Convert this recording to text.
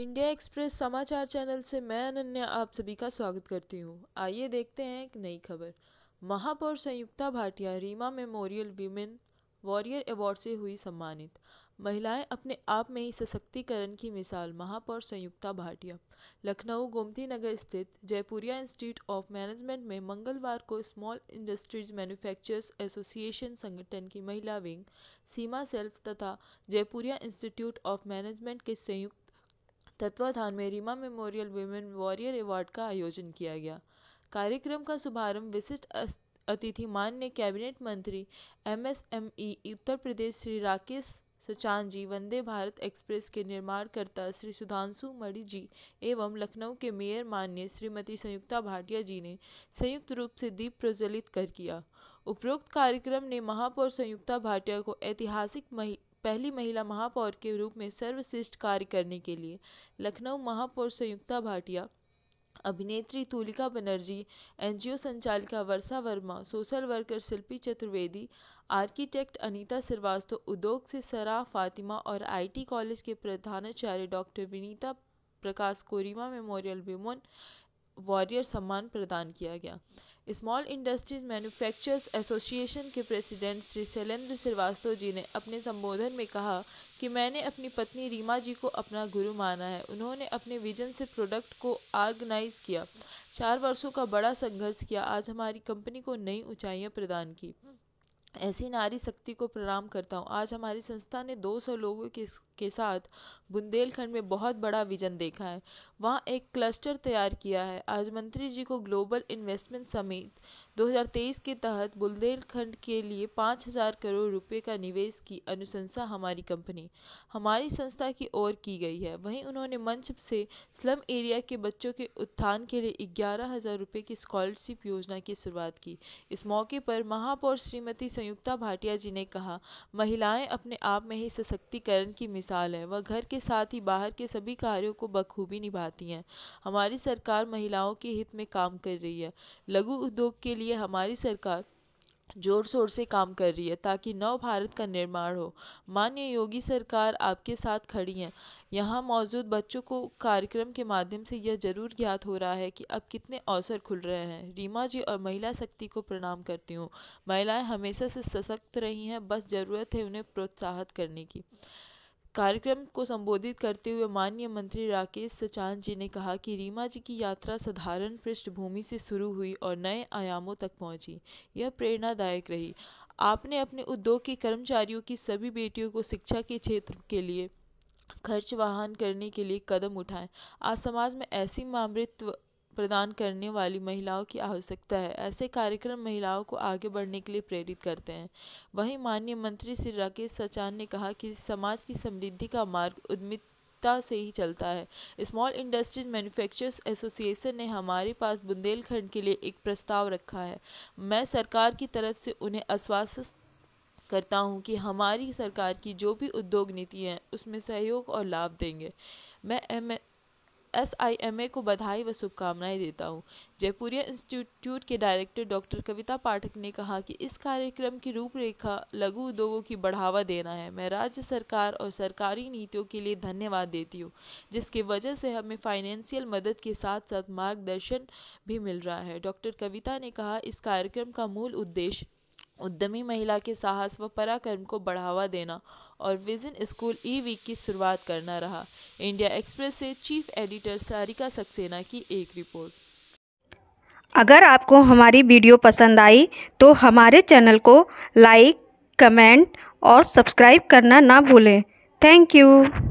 India express समाचार channel से मैं अनन्या आप सभी का स्वागत करती हूँ आइए देखते हैं एक नई खबर महापौर Sanyukta Bhatia Reema memorial women warrior award से हुई सम्मानित महिलाएं अपने आप में ही सशक्तिकरण की मिसाल महापौर संयुक्ता भाटिया लखनऊ गोमती नगर स्थित जयपुरिया इंस्टीट्यूट ऑफ मैनेजमेंट में मंगलवार को स्मॉल इंडस्ट्रीज मैन्युफैक्चरर्स एसोसिएशन संगठन की महिला विंग सीमा सेल्फ तथा जयपुरिया इंस्टीट्यूट ऑफ मैनेजमेंट के संयुक्त तत्वाधान में Reema memorial women warrior award का आयोजन किया गया कार्यक्रम का शुभारंभ विशिष्ट अतिथि मान ने कैबिनेट मंत्री एमएसएमई उत्तर प्रदेश श्री राकेश सचान जी वंदे भारत एक्सप्रेस के निर्माणकर्ता श्री सुधांशु मणि जी एवं लखनऊ के मेयर मान्य श्रीमती संयुक्ता भाटिया जी ने संयुक्त रूप से दीप प्रज्वलित कर किया उपरोक्त कार्यक्रम ने महापौर संयुक्ता भाटिया को ऐतिहासिक पहली महिला महापौर के रूप में सर्वश्रेष्ठ कार्य करने के लिए लखनऊ महापौर संयुक्ता भाटिया अभिनेत्री तुलिका बनर्जी एनजीओ संचालिका Varsha Verma social worker Shilpi Chaturvedi architect Anita Srivastava उद्योग से सरा फातिमा और आईटी कॉलेज के प्रधानाचार्य डॉक्टर विनीता प्रकाश कोरिमा मेमोरियल विमोन वॉरियर सम्मान प्रदान किया गया स्मॉल इंडस्ट्रीज मैन्युफैक्चरर्स एसोसिएशन के प्रेसिडेंट श्री शैलेंद्र श्रीवास्तव जी ने अपने संबोधन में कहा कि मैंने अपनी पत्नी रीमा जी को अपना गुरु माना है उन्होंने अपने विजन से प्रोडक्ट को ऑर्गेनाइज किया चार वर्षों का बड़ा संघर्ष किया आज हमारी कंपनी को नई ऊंचाइयां प्रदान की ऐसी नारी शक्ति को प्रणाम करता हूँ आज हमारी संस्था ने दो सौ लोगों के के साथ बुंदेलखंड में बहुत बड़ा विज़न देखा है वहाँ एक क्लस्टर तैयार किया है आज मंत्री जी को ग्लोबल इन्वेस्टमेंट समेत 2023 तेईस के तहत बुंदेलखंड के लिए 5000 हज़ार करोड़ रुपए का निवेश की अनुशंसा हमारी कंपनी हमारी संस्था की ओर की गई है वहीं उन्होंने मंच से स्लम एरिया के बच्चों के उत्थान के लिए ग्यारह हज़ार की स्कॉलरशिप योजना की शुरुआत की इस मौके पर महापौर श्रीमती संयुक्ता भाटिया जी ने कहा महिलाएं अपने आप में ही सशक्तिकरण की मिसाल है वह घर के साथ ही बाहर के सभी कार्यों को बखूबी निभाती हैं हमारी सरकार महिलाओं के हित में काम कर रही है लघु उद्योग के लिए हमारी सरकार जोर शोर से काम कर रही है ताकि नव भारत का निर्माण हो मान्य योगी सरकार आपके साथ खड़ी है यहाँ मौजूद बच्चों को कार्यक्रम के माध्यम से यह जरूर ज्ञात हो रहा है कि अब कितने अवसर खुल रहे हैं रीमा जी और महिला शक्ति को प्रणाम करती हूँ महिलाएं हमेशा से सशक्त रही हैं बस ज़रूरत है उन्हें प्रोत्साहित करने की कार्यक्रम को संबोधित करते हुए माननीय मंत्री राकेश सचान जी ने कहा कि रीमा जी की यात्रा साधारण पृष्ठभूमि से शुरू हुई और नए आयामों तक पहुंची यह प्रेरणादायक रही आपने अपने उद्योग के कर्मचारियों की सभी बेटियों को शिक्षा के क्षेत्र के लिए खर्च वाहन करने के लिए कदम उठाए आज समाज में ऐसी मामृत्व प्रदान करने वाली महिलाओं की आवश्यकता है ऐसे कार्यक्रम महिलाओं को आगे बढ़ने के लिए प्रेरित करते हैं वहीं माननीय मंत्री श्री राकेश सचान ने कहा कि समाज की समृद्धि का मार्ग उद्यमित से ही चलता है स्मॉल इंडस्ट्रीज मैन्युफैक्चरर्स एसोसिएशन ने हमारे पास बुंदेलखंड के लिए एक प्रस्ताव रखा है मैं सरकार की तरफ से उन्हें आश्वासन करता हूं कि हमारी सरकार की जो भी उद्योग नीति है उसमें सहयोग और लाभ देंगे मैं M S I M A को बधाई व शुभकामनाएं देता हूँ जयपुरिया इंस्टीट्यूट के डायरेक्टर डॉक्टर कविता पाठक ने कहा कि इस कार्यक्रम की रूपरेखा लघु उद्योगों की बढ़ावा देना है मैं राज्य सरकार और सरकारी नीतियों के लिए धन्यवाद देती हूँ जिसकी वजह से हमें फाइनेंशियल मदद के साथ साथ मार्गदर्शन भी मिल रहा है डॉक्टर कविता ने कहा इस कार्यक्रम का मूल उद्देश्य उद्यमी महिला के साहस व पराक्रम को बढ़ावा देना और विजन स्कूल ई वीक की शुरुआत करना रहा इंडिया एक्सप्रेस से चीफ एडिटर सारिका सक्सेना की एक रिपोर्ट अगर आपको हमारी वीडियो पसंद आई तो हमारे चैनल को लाइक कमेंट और सब्सक्राइब करना ना भूलें थैंक यू